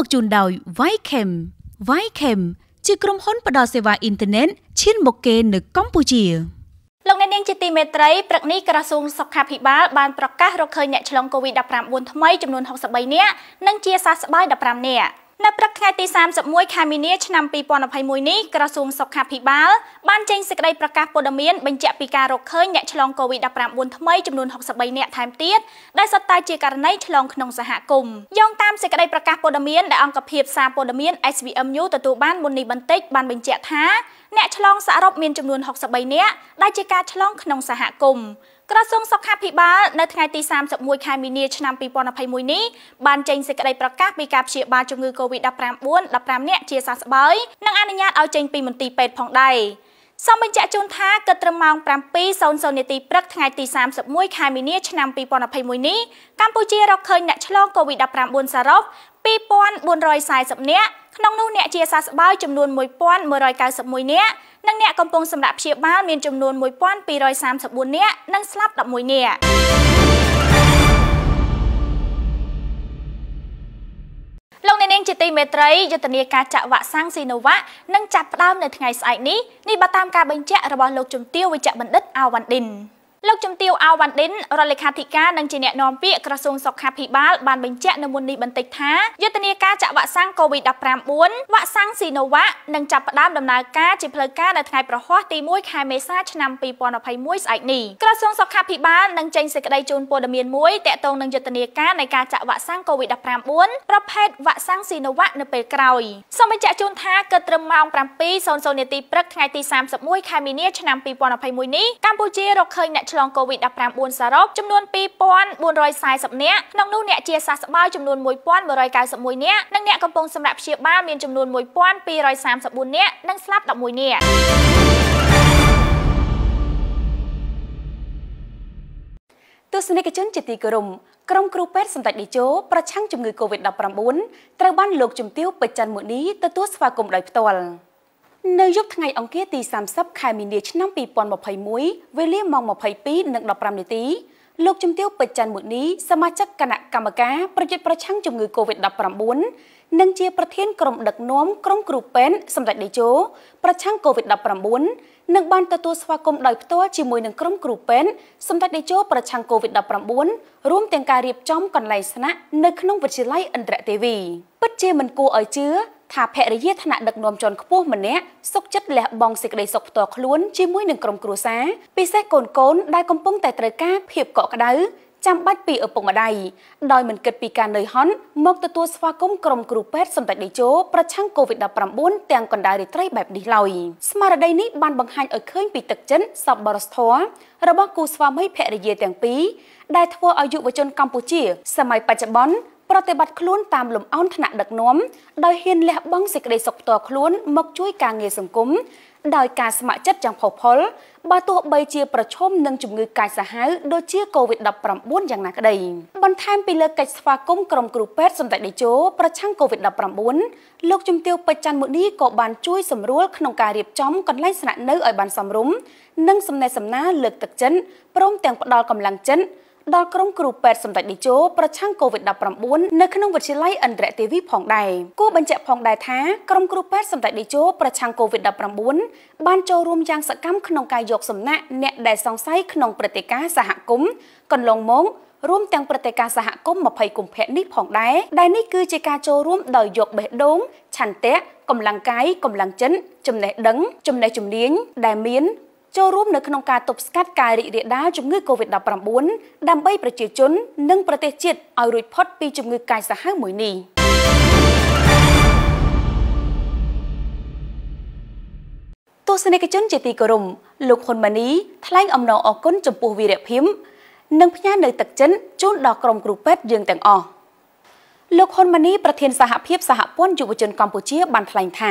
មកជូនដោយ Vychem Vychem ជាក្រុមហ៊ុន ផ្ដល់សេវាអ៊ីនធឺណិតឈានមុខគេនៅកម្ពុជាលោកអ្នកនាងជាទីមេត្រីព្រឹកនេះក្រសួងសុខាភិបាល បានប្រកាសរកឃើញអ្នកឆ្លង COVID-19 ថ្មីចំនួន63នាក់និងជាសះស្បើយ15នាក់នៅព្រឹកថ្ងៃទី31ខែមីនាឆ្នាំ2021នេះក្រសួងសុខាភិបាល បានចេញសេចក្តីប្រកាសព័ត៌មានបញ្ជាក់ពីការរកឃើញអ្នកឆ្លង COVID-19 ថ្មីចំនួន63អ្នកថែមទៀតដែលសុទ្ធតែជាករណីឆ្លងក្នុងសហគមន៍យោងតាមសេចក្តីប្រកាសព័ត៌មានដែលអង្គភាពសារព័ត៌មាន SVM News ទទួលបានមុននេះបន្តិចបានបញ្ជាក់ថាអ្នកឆ្លងសរុបមានចំនួន63អ្នកដែលជាការឆ្លងក្នុងសហគមន៍ក្រសួងសុខាភិបាលនៅថ្ងៃទី31ខែមីនាឆ្នាំ2021នេះបានចេញសេចក្តីប្រកាសពីការព្យាបាលជំងឺ Covid-19 15នាក់ជាសះស្បើយនិងអនុញ្ញាតឲ្យចេញពីមន្ទីរពេទ្យផងដែរសូមបញ្ជាក់ជូនថាគិតត្រឹមម៉ោង7:00នាទីព្រឹកថ្ងៃទី31ខែមីនាឆ្នាំ2021នេះកម្ពុជារកឃើញអ្នកឆ្លង COVID-19 សរុប2440នាក់ក្នុងនោះអ្នកជាសះស្បើយចំនួន1191នាក់និងអ្នកកំពុងសម្រាប់ព្យាបាលមានចំនួន1234នាក់និងស្លាប់11នាក់លោកអ្នកនាងជាទីមេត្រីយុទ្ធនាការចាក់វ៉ាក់សាំងស៊ីណូវ៉ានឹងចាប់ផ្ដើមនៅថ្ងៃស្អែកនេះនេះបើតាមការបញ្ជាក់របស់លោកជំទាវវិជ្ជបណ្ឌិតអាវ៉ាន់ឌិនលោកជំទាវអាវ៉ាន់ឌិនរដ្ឋលេខាធិការនិងជាអ្នកនាំពាក្យក្រសួងសុខាភិបាលបានបញ្ជាក់នៅមុននេះបន្តិចថាយុទ្ធនាការចាក់វ៉ាក់សាំង COVID-19 វ៉ាក់សាំង Sinovac នឹងចាប់ផ្ដើមដំណើរការជាផ្លូវការនៅថ្ងៃប្រហ័សទី1ខែមេសាឆ្នាំ2021ស្អែកនេះក្រសួងសុខាភិបាលនឹងចេញសេចក្តីជូនព័ត៌មានមួយទាក់ទងនឹងយុទ្ធនាការនៃការចាក់វ៉ាក់សាំង COVID-19 ប្រភេទវ៉ាក់សាំង Sinovac នៅពេលក្រោយសូមបញ្ជាក់ជូនថាគឺត្រឹមម៉ោង7:00នាទីព្រឹកថ្ងៃទី31ខែមីនាឆ្នាំ2021នេះកម្ពុជារកឃើញអ្នកឆ្លង COVID-19 សរុបចំនួន2440នាក់ក្នុងនោះអ្នកជាសះស្បើយចំនួន1191នាក់និងអ្នកកំពុងសម្រាប់ព្យាបាលមានចំនួន1234នាក់និងស្លាប់11នាក់ទស្សនិកជនជាទីគោរពក្រុមគ្រូពេទ្យសម្ដេចតេជោប្រឆាំងជំងឺ Covid-19 ត្រូវបានលោកជំទាវពេជ្រច័ន្ទមុនីទទួលស្វាគមន៍ដោយផ្ទាល់។នៅយប់ថ្ងៃអង្គារទី30ខែមីនាឆ្នាំ2021វេលាម៉ោង22:15នាទីលោកជំទាវពេជ្រច័ន្ទមុនីសមាជិកគណៈកម្មការប្រយុទ្ធប្រឆាំងជំងឺ Covid-19 និងជាប្រធានក្រុមដឹកនាំក្រុមគ្រូពេទ្យសម្ដេចតេជោប្រឆាំង Covid-19 និងបានទទួលស្វាគមន៍ដោយផ្ទាល់ជាមួយនឹងក្រុមគ្រូពេទ្យសម្ដេចតេជោប្រឆាំង Covid-19 រួមទាំងការរៀបចំកន្លែងស្នាក់នៅក្នុងវិទ្យាល័យឥន្ទ្រទេវីពិតជាមិនគួរឲ្យជឿថាភរិយាឋានៈដឹកនាំជាន់ខ្ពស់ម្នាក់សុខចិត្តលះបង់សេចក្តីសុខផ្ទាល់ខ្លួនជាមួយនឹងក្រុមគ្រួសារពិសេសកូនកូនដែលកំពុងតែត្រូវការភាពកក់ក្តៅចាំបាច់ពីឪពុកម្ដាយដោយមិនគិតពីការនឿយហន់មកទទួលស្វាគមន៍ក្រុមគ្រូពេទ្យសម្តេចតេជោប្រឆាំង COVID-19 ទាំងកណ្ដាលរាត្រីបែបនេះឡើយស្មារតីនេះបានបង្ហាញឲ្យឃើញ ពីទឹកចិត្តសប្បុរសធម៌របស់គូស្វាមីភរិយាទាំងពីរដែលធ្វើឲ្យយុវជនកម្ពុជា សម័យបច្ចុប្បន្នប្រតិបត្តិខ្លួនតាមលំអោនឋានៈដឹកនាំដោយហ៊ានលះបង់សេចក្តីសុខផ្ទាល់ខ្លួន មកជួយការងារសង្គមដោយការស្ម័គ្រចិត្តយ៉ាងផុសផុលបើទោះបីជាប្រឈមនឹងជំងឺ កាចសាហាវដូចជា COVID-19 យ៉ាងណាក្តីបន្ថែមពីលើកិច្ចស្វាគមន៍ក្រុមគ្រូពេទ្យសម្ដេចតេជោប្រឆាំង COVID-19 លោកជំទាវពេជ្រច័ន្ទមុនីក៏បានជួយសម្រួលក្នុងការរៀបចំកន្លែងស្នាក់នៅឲ្យបានសមរម្យនិងសំណេះសំណាលលើកទឹកចិត្តព្រមទាំងផ្ដល់កម្លាំងចិត្តដល់ក្រុមគ្រូពេទ្យសម្ដេចតេជោប្រឆាំង COVID-19 នៅក្នុងវិទ្យាល័យឥន្ទ្រទេវីផងដែរគួរបញ្ជាក់ផងដែរថាក្រុមគ្រូពេទ្យសម្ដេចតេជោប្រឆាំង COVID-19 បានចូលរួមយ៉ាងសកម្មក្នុងការយកសំណាក់អ្នកដែលសង្ស័យក្នុងព្រឹត្តិការណ៍សហគមន៍កន្លងមករួមទាំងព្រឹត្តិការណ៍សហគមន៍20កុម្ភៈនេះផងដែរដែលនេះគឺជាការចូលរួម ដោយយកបេះដូង ឆន្ទៈកម្លាំងកាយកម្លាំងចិត្តចំណេះដឹង ចំណេះជំនាញដែលមានចូលរួមនៅក្នុងការទប់ស្កាត់ការរីករាលដាលជំងឺ Covid-19 ដើម្បីប្រជាជន និងប្រទេសជាតិឲ្យរួចផុតពីជំងឺកាចសាហាវមួយនេះ។ទស្សនិកជនជាទីគោរពលោកហ៊ុនម៉ាណីថ្លែងអំណរអគុណចំពោះវីរភាពនិងផ្ញើនៅទឹកចិនជូនដល់ក្រុមគ្រូពេទ្យយើងទាំងអស់លោកហ៊ុនម៉ាណីប្រធានសហភាពសហព័ន្ធយុវជនកម្ពុជាបានថ្លែងថា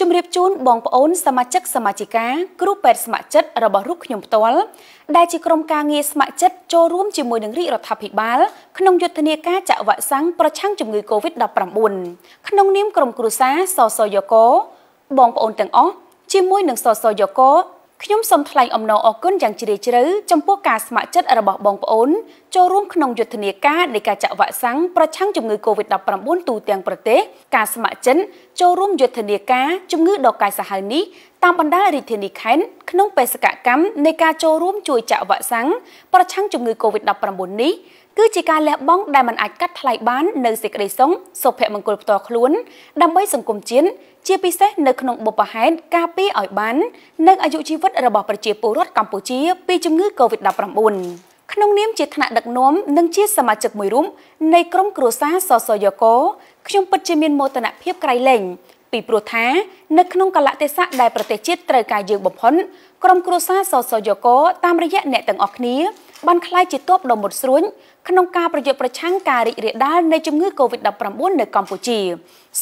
ជម្រាបជូនបងប្អូនសមាជិកសមាជិកាគ្រូពេទ្យស្ម័គ្រចិត្តរបស់រូបខ្ញុំផ្ទាល់ដែលជាក្រុមការងារស្ម័គ្រចិត្តចូលរួមជាមួយនឹងរាជរដ្ឋាភិបាលក្នុងយុទ្ធនាការចាក់វ៉ាក់សាំងប្រឆាំងជំងឺ Covid-19 ក្នុងនាមក្រុមគ្រួសារសសយកបងប្អូនទាំងអស់ជាមួយនឹងសសយកខ្ញុំសូមថ្លែងអំណរអគុណយ៉ាងជ្រាលជ្រៅចំពោះការស្ម័គ្រចិត្តរបស់បងប្អូន ចូលរួមក្នុងយុទ្ធនាការនៃការចាក់វ៉ាក់សាំងប្រឆាំងជំងឺ Covid-19 ទូទាំងប្រទេសការស្ម័គ្រចិត្តចូលរួមយុទ្ធនាការជំងឺដកកាយសាហាវនេះតាមបណ្ដារាជធានីខេត្តក្នុងបេសកកម្មនៃការចូលរួម ជួយចាក់វ៉ាក់សាំងប្រឆាំងជំងឺ Covid-19 នេះគឺជាការលះបង់ដែលមិនអាចកាត់ថ្លៃបាននៅសេចក្តីសុខសុភមង្គលផ្ទាល់ខ្លួនដើម្បីសង្គមជាតិជាពិសេសនៅក្នុងបុព្វហេតុការពារឲ្យបាននៅអាយុជីវិតរបស់ប្រជាពលរដ្ឋកម្ពុជាពីជំងឺ Covid-19 ក្នុងនាមជាថ្នាក់ដឹកនាំនិងជាសមាជិកមួយរូបនៃក្រុមគ្រួសារសសយកោខ្ញុំពិតជាមានមោទនភាពក្រៃលែងពីព្រោះថានៅក្នុងកលៈទេសៈដែលប្រទេសជាតិត្រូវការយើងបំផុតក្រុមគ្រួសារសសយកោតាមរយៈអ្នកទាំងអស់គ្នាបានខ្លាយជាតបដ៏មុតស្រួញក្នុងការប្រយុទ្ធប្រឆាំងការរីករាលដាលនៃជំងឺ Covid-19 នៅកម្ពុជា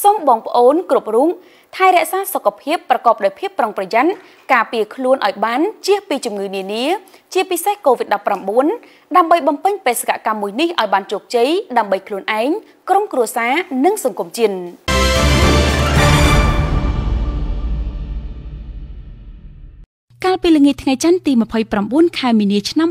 សូមបងប្អូនគ្រប់រូបថែរក្សាសុខភាពប្រកបដោយភាពប្រុងប្រយ័ត្នការពារខ្លួនឲ្យបានជៀសពីជំងឺនានាជាពិសេស Covid-19 ដើម្បីបំពេញបេសកកម្មមួយនេះឲ្យបានជោគជ័យដើម្បីខ្លួនឯងក្រុមគ្រួសារនិងសង្គមជាតិកាលពីល្ងាចថ្ងៃច័ន្ទទី29ខែមីនាឆ្នាំ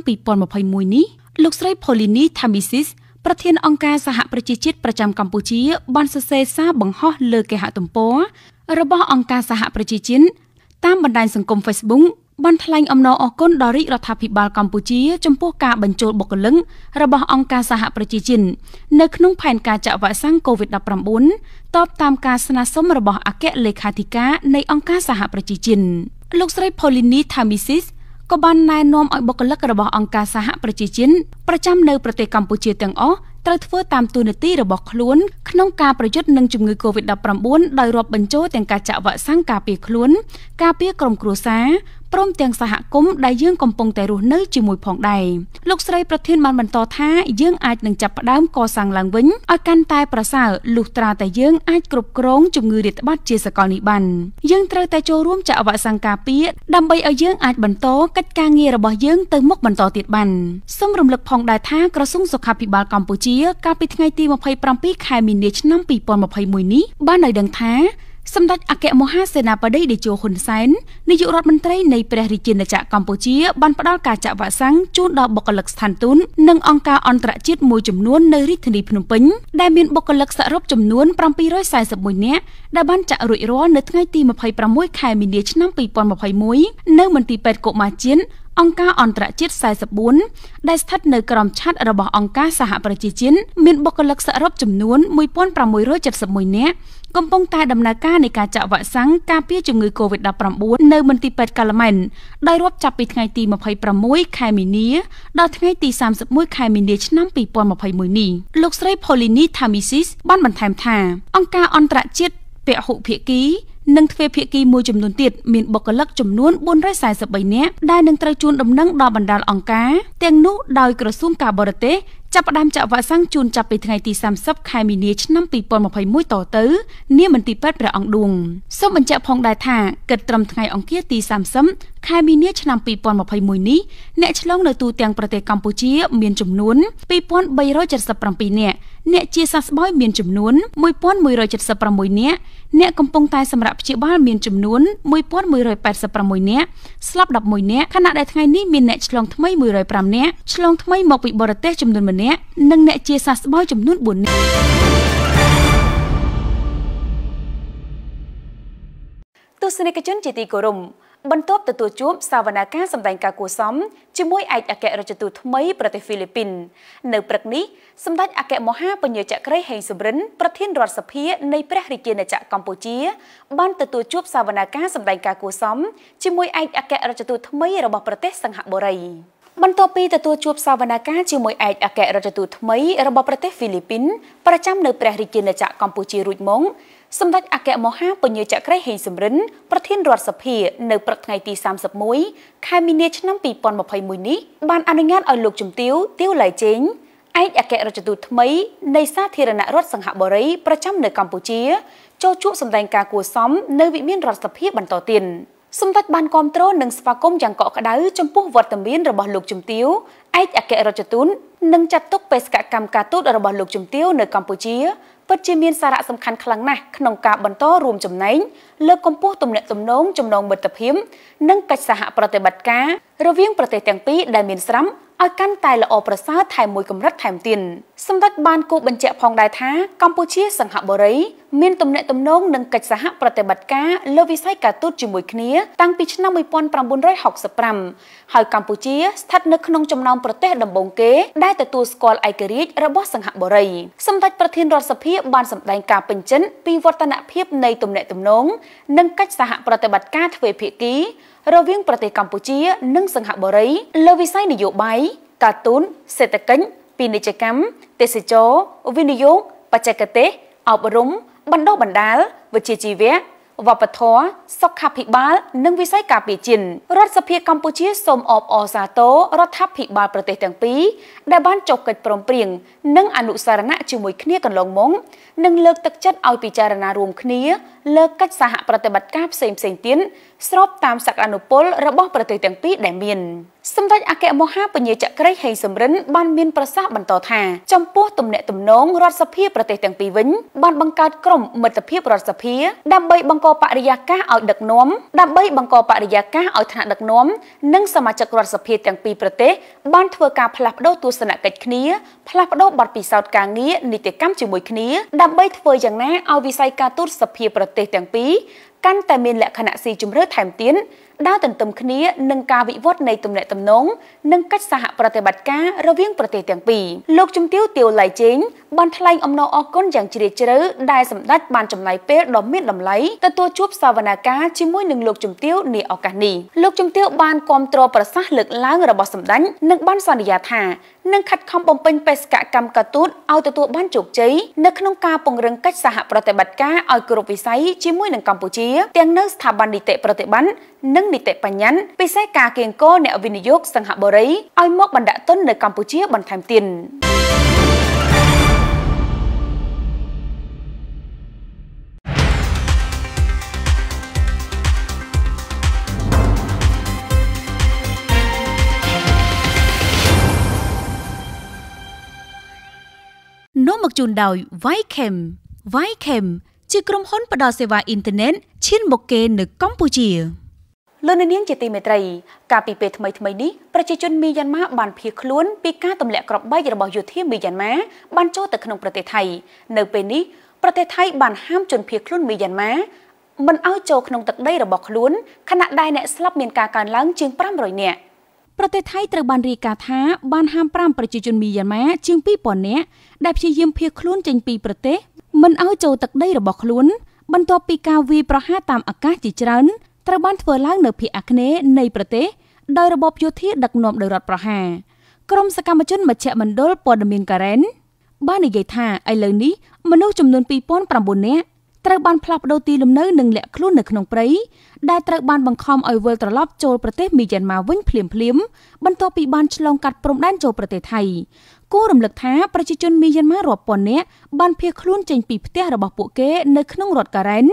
2021នេះលោកស្រី Polini Thamisis ប្រធានអង្គការសហប្រជាជាតិប្រចាំកម្ពុជាបានសរសេរសារបង្ហោះលើគេហទំព័ររបស់អង្គការសហប្រជាជាតិតាមបណ្ដាញសង្គម Facebook បានថ្លែងអំណរអគុណដល់រាជរដ្ឋាភិបាលកម្ពុជាចំពោះការបញ្ចូលបុគ្គលិករបស់អង្គការសហប្រជាជាតិនៅក្នុងផែនការចាក់វ៉ាក់សាំង COVID-19 តបតាមការស្នើសុំរបស់អគ្គលេខាធិការនៃអង្គការសហប្រជាជាតិលោកស្រី Polini Thamisis ក៏បានណែនាំឲ្យបុគ្គលិករបស់អង្គការសហប្រជាជាតិប្រចាំនៅប្រទេសកម្ពុជាទាំងអស់ត្រូវធ្វើតាមទូនាទីរបស់ខ្លួនក្នុងការប្រយុទ្ធនឹងជំងឺ Covid-19 ដោយរាប់បញ្ចូលទាំងការចាក់វ៉ាក់សាំងការពារខ្លួន ការពារក្រុមគ្រួសារព្រមទាំងសហគមន៍ដែលយើងកំពុងតែរស់នៅជាមួយផងដែរលោកស្រីប្រធានបានបន្តថាយើងអាចនឹងចាប់ផ្ដើមកសាងឡើងវិញឲ្យកាន់តែប្រសើរលុះត្រាតែយើងអាចគ្រប់គ្រងជំងឺរាតត្បាតជាសកលនេះបានយើងត្រូវតែចូលរួមចាក់វ៉ាក់សាំងការពារដើម្បីឲ្យយើងអាចបន្តកិច្ចការងាររបស់យើងទៅមុខបន្តទៀតបានសូមរំលឹកផងដែរថាក្រសួងសុខាភិបាលកម្ពុជា កាលពីថ្ងៃទី27ខែមីនាឆ្នាំ2021នេះបានឲ្យដឹងថាសម្ដេចអគ្គមហាសេនាបតីតេជោហ៊ុនសែននាយករដ្ឋមន្ត្រីនៃព្រះរាជាណាចក្រកម្ពុជាបានផ្ដល់ការចាក់វ៉ាក់សាំងជូនដល់បុគ្គលិកស្ថានទូតនិងអង្គការអន្តរជាតិមួយចំនួន នៅរាជធានីភ្នំពេញដែលមានបុគ្គលិកសរុបចំនួន741នាក់ដែលបានចាក់រួចរាល់នៅថ្ងៃទី26ខែមីនាឆ្នាំ2021នៅមន្ទីរពេទ្យកុមារជាតិអង្គការអន្តរជាតិ44ដែលស្ថិតនៅក្រោមឆ័ត្ររបស់អង្គការសហប្រជាជាតិមានបុគ្គលិកសរុបចំនួន1671នាក់កំពុងតែដំណើរការនៃការចាក់វ៉ាក់សាំងការពារជំងឺ Covid-19 នៅមន្ទីរពេទ្យកាលម៉ែនដោយរាប់ចាប់ពីថ្ងៃទី26ខែមីនា ដល់ថ្ងៃទី31ខែមីនាឆ្នាំ2021នេះលោកស្រី Polini Thamisis បានបន្ថែមថា អង្គការអន្តរជាតិពហុភាគីនិងទ្វេភាគីមួយចំនួនទៀតមានបុគ្គលិកចំនួន443នាក់ដែលនឹងត្រូវជួនដំណឹងដល់បណ្ដាលអង្គការ ទាំងនោះដោយក្រសួងការបរទេសចាប់ផ្ដើមចាក់វ៉ាក់សាំងជូនចាប់ពីថ្ងៃទី30ខែមីនាឆ្នាំ2021តទៅនាមន្ទីរពេទ្យព្រះអង្គឌួងសូមបញ្ជាក់ផងដែរថាគិតត្រឹមថ្ងៃអង្គារទី30ខែមីនាឆ្នាំ2021នេះអ្នកឆ្លងនៅទូទាំងប្រទេសកម្ពុជា មានចំនួន2377នាក់អ្នកជាសះស្បើយមានចំនួន1176នាក់អ្នកកំពុងតែសម្រាប់ព្យាបាលមានចំនួន1186នាក់ស្លាប់11នាក់ខណៈដែលថ្ងៃនេះមានអ្នកឆ្លងថ្មី105នាក់ឆ្លងថ្មីមកពីបរទេសចំនួន1នាក់និងអ្នកជាសះស្បើយចំនួន4នាក់ទស្សនិកជនជាទីគោរពបន្ទាប់ទទួលជួបសាវនាការសម្ដែងការគួសមជាមួយឯកអគ្គរដ្ឋទូតថ្មីប្រទេសហ្វីលីពីននៅព្រឹកនេះសម្ដេចអគ្គមហាបញ្ញចក្រីហេងសំរិនប្រធានរដ្ឋសភា នៃព្រះរាជាណាចក្រកម្ពុជាបានទទួលជួបសាវនាការសម្ដែងការគួសមជាមួយឯកអគ្គរដ្ឋទូតថ្មីរបស់ប្រទេសសិង្ហបុរី បន្ទាប់ពីទទួលជួបសាវនាការជាមួយឯកអគ្គរដ្ឋទូតថ្មីរបស់ប្រទេសហ្វីលីពីនប្រចាំនៅព្រះរាជាណាចក្រកម្ពុជារួចមកសម្ដេចអគ្គមហាពញាចក្រីហេងសំរិនប្រធានរដ្ឋសភានៅព្រឹកថ្ងៃទី31ខែមីនាឆ្នាំ2021នេះបានអនុញ្ញាតឲ្យលោកជំទាវទៀវឡៃជេងឯកអគ្គរដ្ឋទូតថ្មីនៃសាធារណរដ្ឋសង្ហបុរីប្រចាំនៅកម្ពុជាចូលជួបសម្ដែងការគួរសមនៅវិមានរដ្ឋសភាបន្តទៀតសម្ដេចបានគាំទ្រនិងស្វាគមន៍យ៉ាងកក់ក្ដៅចំពោះវត្តមានរបស់លោកជំទាវឯកអគ្គរដ្ឋទូតនិងចាត់ទុកបេសកកម្មការទូតរបស់លោកជំទាវនៅកម្ពុជាពិតជាមានសារៈសំខាន់ខ្លាំងណាស់ក្នុងការបន្តរួមចំណែងលើកកម្ពស់ទំនាក់ទំនងចំណងមិត្តភាពនិងកិច្ចសហ ប្រតិបត្តិការរវាងប្រទេសទាំងពីរដែលមានស្រាប់ឲ្យកាន់តែល្អប្រសើរថែមមួយកម្រិតថែមទៀតសម្ដេចបានគូបញ្ជាក់ផងដែរថាកម្ពុជាសង្ហបុរីមានទំនាក់ទំនងនិងកិច្ចសហប្រតិបត្តិការលើវិស័យការទូតជាមួយគ្នា តាំងពីឆ្នាំ1965ហើយកម្ពុជាស្ថិតនៅក្នុងចំណោមប្រទេសដំបូងគេដែលទទួលស្គាល់ឯករាជ្យរបស់សង្ហបុរីសម្ដេចប្រធានរដ្ឋសភាបានសម្ដែងការពេញចិត្តពីវឌ្ឍនភាពនៃទំនាក់ទំនងនិងកិច្ចសហប្រតិបត្តិការទ្វេភាគីរវាងប្រទេសកម្ពុជា និងសិង្ហបុរី លើវិស័យនយោបាយការទូនសេដ្ឋកិច្ចពាណិជ្ជកម្មទេសចរវិនិយោគបច្ចេកទេសអប់រំ បណ្ដុះបណ្ដាលវិជ្ជាជីវៈវប្បធម៌សុខាភិបាលនិងវិស័យការពារជាតិរដ្ឋសភាកម្ពុជាសូមអបអរសាទររដ្ឋាភិបាលប្រទេសទាំងពីរដែលបានចុះកិច្ចព្រមព្រៀងនិងអនុសារណៈជាមួយគ្នាកន្លងមកនិងលើកទឹកចិត្តឲ្យពិចារណារួមគ្នាលើកិច្ចសហប្រតិបត្តិការផ្សេងផ្សេងទៀតស្របតាមសក្តានុពលរបស់ប្រទេសទាំងពីរដែលមាន សម្ដេចអគ្គមហាពញាចក្រីហេងសំរិនបានមានប្រសាសន៍បន្តថាចំពោះទំនាក់ទំនងរដ្ឋសភាប្រទេសទាំងពីរវិញបានបង្កើតក្រុមមិត្តភាពរដ្ឋសភាដើម្បីបង្កបរិយាកាសឲ្យដឹកនាំដើម្បីបង្កបរិយាកាសឲ្យថ្នាក់ដឹកនាំនិងសមាជិករដ្ឋសភាទាំងពីរប្រទេសបានធ្វើការផ្លាស់ប្ដូរទស្សនកិច្ចគ្នាផ្លាស់ប្ដូរបទពិសោធន៍ការងារនីតិកម្មជាមួយគ្នា ដើម្បីធ្វើយ៉ាងណាឲ្យវិស័យការទូតសភាប្រទេសទេសទាំងពីរកាន់តែមានលក្ខណៈស៊ីជម្រៅថែមទៀតដើរទន្ទឹមគ្នានឹងការវិវត្តនៃទំនាក់ទំនងនិងកិច្ចសហប្រតិបត្តិការរវាងប្រទេសទាំងពីរលោកជំទាវទៀវឡៃជេងបានថ្លែងអំណរអគុណយ៉ាងជ្រាលជ្រៅដែលសម្ដេចបានចំណាយពេលដ៏មានតម្លៃទទួលជួបសវនាការជាមួយនឹងលោកជំទាវនាឱកាសនេះលោកជំទាវបានគាំទ្រប្រសាសន៍លើកឡើងរបស់សម្ដេចនិងបានសន្យាថានឹងខិតខំបំពេញបេសកកម្មកទូតឲ្យទទួលបានជោគជ័យនៅក្នុងការពង្រឹងកិច្ចសហប្រតិបត្តិការឲ្យគ្រប់វិស័យជាមួយនឹងកម្ពុជាទាំងនៅស្ថាប័ននីតិប្រតិបត្តិនិងនីតិបញ្ញត្តិពិសេសការគៀងគរអ្នកវិនិយោគសង្ហបុរីឲ្យមកបណ្ដាក់ទុននៅកម្ពុជាបន្ថែមទៀតនាំមកជូនដោយ Vykem Vykem ជាក្រុមហ៊ុន ផ្តល់សេវាអ៊ីនធឺណិតឈានមុខគេនៅកម្ពុជាលោកនាងជាទីមេត្រីកាលពីពេលថ្មីថ្មីនេះប្រជាជនមីយ៉ាន់ម៉ាបានភៀសខ្លួនពីការទម្លាក់គ្រាប់បែករបស់យោធាមីយ៉ាន់ម៉ាបានចូលទៅក្នុងប្រទេសថៃ នៅពេលនេះប្រទេសថៃបានហាមជនភៀសខ្លួនមីយ៉ាន់ម៉ាមិនឲ្យចូលក្នុងទឹកដីរបស់ខ្លួនខណៈដែលអ្នកស្លាប់មានការកើនឡើងជាង500នាក់ប្រទេសថៃត្រូវបានរាយការណ៍ថាបានហាម5ប្រជាជនមីយ៉ាន់ម៉ាជាង2000នាក់ដែលព្យាយាមភៀសខ្លួនចេញពីប្រទេសមិនឲ្យចូលទឹកដីរបស់ខ្លួន បន្ទាប់ពីការវាយប្រហារតាមអាកាសជាច្រើនត្រូវបានធ្វើឡើងនៅភាគអាគ្នេយ៍នៃប្រទេសដោយរបបយោធាដឹកនាំដោយរដ្ឋប្រហារក្រមសកម្មជនមជ្ឈមណ្ឌលព័ត៌មានការ៉េនបាននិយាយថាឥឡូវនេះមនុស្សចំនួន2009នាក់ត្រូវបានផ្លាស់ប្ដូរទីលំនៅនិងលាក់ខ្លួននៅក្នុងព្រៃដែលត្រូវបានបង្ខំឲ្យវិលត្រឡប់ចូលប្រទេសមីយ៉ាន់ម៉ាវិញភ្លាមៗបន្ទាប់ពីបានឆ្លងកាត់ព្រំដែនចូលប្រទេសថៃគួររំលឹកថាប្រជាជនមីយ៉ាន់ម៉ារាប់ពាន់នាក់បានភៀសខ្លួនចេញពីផ្ទះរបស់ពួកគេ នៅក្នុងរដ្ឋការ៉េន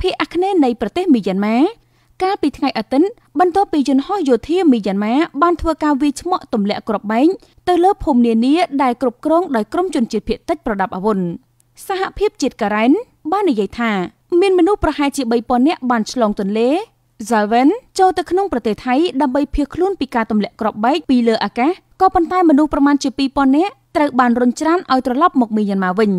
ភាគអាគ្នេយ៍នៃប្រទេសមីយ៉ាន់ម៉ាកាលពីថ្ងៃអាទិត្យបន្ទាប់ពីយន្តហោះយោធាមីយ៉ាន់ម៉ាបានធ្វើការវាយឆ្មក់ទម្លាក់គ្រាប់បែងទៅលើភូមិនានាដែលគ្រប់គ្រងដោយក្រុមជនជាតិភៀតតិចប្រដាប់អាវុធសហភាពជាតិការ៉ែនបាននិយាយថាមានមនុស្សប្រហែលជា3000នាក់បានឆ្លងទន្លេ Zaven ចូលទៅក្នុងប្រទេសថៃដើម្បីភៀសខ្លួនពីការទម្លាក់គ្រាប់បែកពីលើអាកាសក៏ប៉ុន្តែមនុស្សប្រមាណជា2000នាក់ត្រូវបានរញច្រានឲ្យត្រឡប់មកមីយ៉ាន់ម៉ាវិញ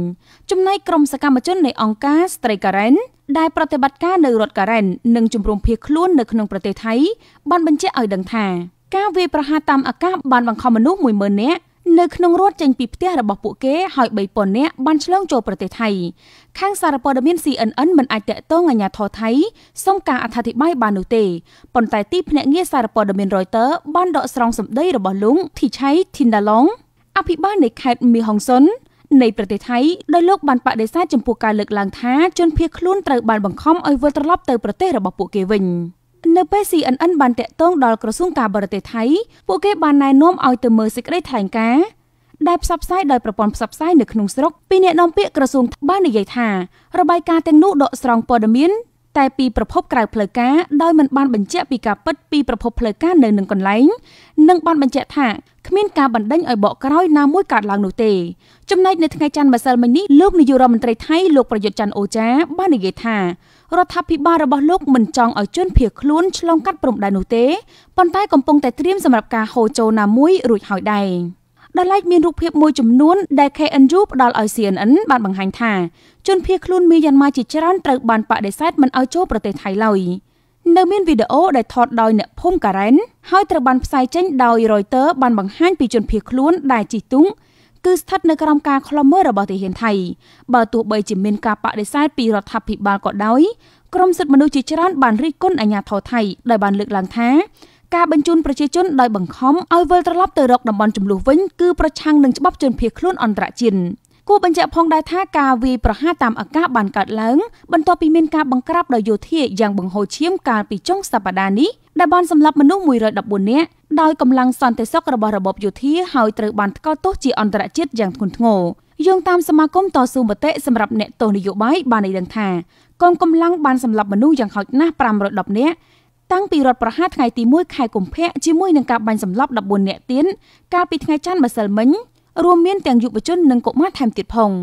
ចំណែកក្រុមសកម្មជននៃអង្គការ Stray Karen ដែលប្រតិបត្តិការនៅរដ្ឋការ៉េននិងជំរុំភៀសខ្លួននៅក្នុងប្រទេសថៃបានបញ្ជាក់ឲ្យដឹងថាការវាយប្រហារតាមអាកាសបានបង្ខំមនុស្ស10000នាក់នៅក្នុងរថចេញពីផ្ទះរបស់ពួកគេហើយ3000នាក់បានឆ្លងចូលប្រទេសថៃខាងសារព័ត៌មាន CNN មិនអាចតាក់ទងអាជ្ញាធរថៃសុំការអត្ថាធិប្បាយបាននោះទេប៉ុន្តែទីភ្នាក់ងារសារព័ត៌មាន Reuters បានដកស្រង់សម្ដីរបស់លោកធីឆៃធីនដាឡុងអភិបាលនៃខេត្តមីហុងសុននៃប្រទេសថៃដោយលោកបានបដិសេធចំពោះការលើកឡើងថាជនភៀសខ្លួនត្រូវបានបង្ខំឲ្យវិលត្រឡប់ទៅប្រទេសរបស់ពួកគេវិញ។នៅពេល CNN បានតាក់ទងដល់ក្រសួងការបរទេសថៃពួកគេបានណែនាំឲ្យទៅមើលសេចក្តីថ្លែងការណ៍ដែលផ្សព្វផ្សាយដោយប្រព័ន្ធផ្សព្វផ្សាយនៅក្នុងស្រុកពីអ្នកនាំពាក្យក្រសួងបាននិយាយថារបាយការណ៍ទាំងនោះដកស្រង់ព័ត៌មាន តែពីប្រភពក្រៅផ្លូវការដោយមិនបានបញ្ជាក់ពីការពិតពីប្រភពផ្លូវការនៅនឹងកន្លែងនិងបានបញ្ជាក់ថាគ្មានការបណ្ដេញឲ្យបកក្រោយណាមួយកើតឡើងនោះទេចំណែកនៅថ្ងៃច័ន្ទម្សិលមិញនេះលោកនាយករដ្ឋមន្ត្រីថៃលោកប្រយុទ្ធច័ន្ទអូចាបាននិយាយថារដ្ឋាភិបាលរបស់លោកមិនចង់ឲ្យជនភៀសខ្លួនឆ្លងកាត់ព្រំដែននោះទេប៉ុន្តែកំពុងតែត្រៀមសម្រាប់ការហូរចូលណាមួយរួចហើយដែរដោយឡែកមានរូបភាពមួយចំនួនដែល KNU ផ្ដល់ឲ្យ CNN បានបង្ហាញថាជនភៀសខ្លួនមីយ៉ាន់ម៉ាជាច្រើនត្រូវបានបដិសេធមិនឲ្យចូលប្រទេសថៃឡើយនៅមានវីដេអូដែលថតដោយអ្នកភូមិការ៉ែនហើយត្រូវបានផ្សាយចេញដោយ Reuters បានបង្ហាញពីជនភៀសខ្លួនដែលជិះទូកគឺស្ថិតនៅក្រោមការឃ្លាំមើលរបស់ទាហានថៃបើទោះបីជាមានការបដិសេធពីរដ្ឋាភិបាលក៏ដោយក្រមសិទ្ធិមនុស្សជាច្រើនបានរិះគន់អាញាធរថៃដោយបានលើកឡើងថាការបញ្ជូនប្រជាជនដោយបង្ខំឲ្យវិលត្រឡប់ទៅរកតំបន់ចំនួនវិញគឺប្រឆាំងនឹងច្បាប់ជនភៀសខ្លួនអន្តរជាតិគួរបញ្ជាក់ផងដែរថាការវាយប្រហារតាមអាកាសបានកើតឡើង បន្ទាប់ពីមានការបង្ក្រាបដោយយោធាយ៉ាងបង្ហូរឈាមកាលពីចុងសប្តាហ៍នេះដែលបានសម្លាប់មនុស្ស114នាក់ដោយកម្លាំងសន្តិសុខរបស់របបយោធាហើយត្រូវបានថ្កោលទោសជាអន្តរជាតិយ៉ាងធ្ងន់ធ្ងរយោងតាមសមាគមតស៊ូមតិសម្រាប់អ្នកទស្សនយោបាយបានឲ្យដឹងថាកងកម្លាំងបានសម្លាប់មនុស្សយ៉ាងហោចណាស់510នាក់តាំងពីរដ្ឋប្រហារថ្ងៃទី1ខែកុម្ភៈជាមួយនឹងការបាញ់សម្លាប់14នាក់ទៀតកាលពីថ្ងៃច័ន្ទម្សិលមិញរួមមានទាំងយុវជននិងកុមារថែមទៀតផង។